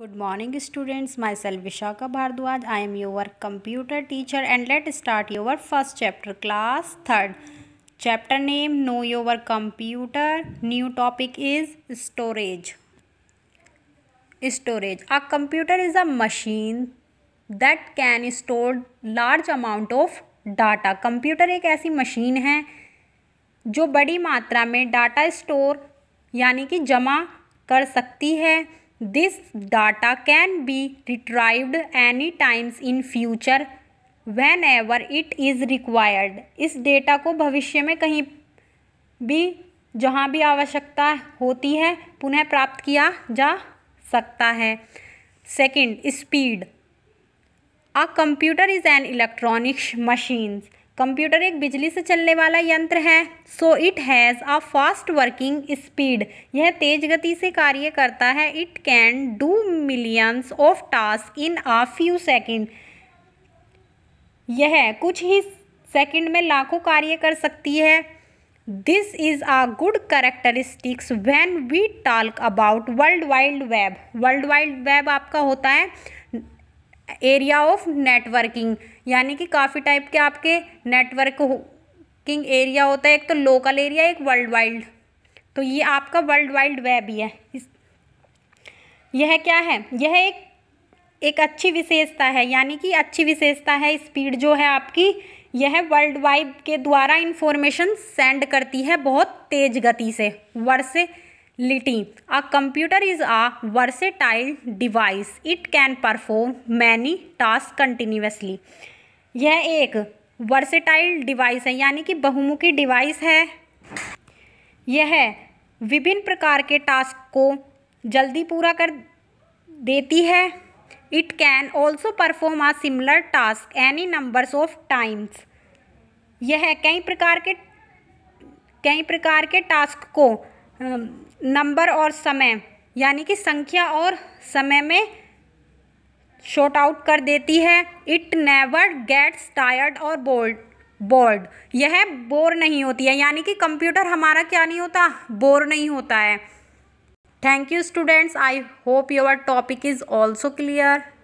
good morning students myself Vishakha Bhardwaj I am your computer teacher and let start your first chapter class third chapter name know your computer new topic is storage storage a computer is a machine that can store large amount of data computer एक ऐसी machine है जो बड़ी मात्रा में data store यानी कि जमा कर सकती है this data can be retrieved any times in future whenever it is required इस डेटा को भविष्य में कहीं भी जहाँ भी आवश्यकता होती है पुनः प्राप्त किया जा सकता है second speed a computer is an electronics machines computer एक बिजली से चलने वाला यंत्र है so it has a fast working speed यह तेज गति से कार्य करता है it can do millions of task in a few second यह कुछ ही सेकंड में लाखों कार्य कर सकती है this is a good characteristics when we talk about world wide web world wide web आपका होता है एरिया ऑफ नेटवर्किंग यानी कि काफ़ी टाइप के आपके नेटवर्किंग एरिया होता है एक तो लोकल एरिया एक वर्ल्ड वाइड तो ये आपका वर्ल्ड वाइड वेब ही है इस यह क्या है यह एक एक अच्छी विशेषता है यानी कि अच्छी विशेषता है स्पीड जो है आपकी यह वर्ल्ड वाइड के द्वारा इंफॉर्मेशन सेंड करती है बहुत तेज़ गति से versatility a computer is a versatile device it can perform many task continuously यह एक वर्सेटाइल डिवाइस है यानी कि बहुमुखी डिवाइस है यह विभिन्न प्रकार के टास्क को जल्दी पूरा कर देती है it can also perform a similar task any numbers of times यह कई प्रकार के कई प्रकार के टास्क को नंबर और समय यानी कि संख्या और समय में शॉर्ट आउट कर देती है इट नेवर गेट्स टायर्ड और बोर्ड बोर्ड यह बोर नहीं होती है यानी कि कंप्यूटर हमारा क्या नहीं होता बोर नहीं होता है thank you students I hope your topic is also clear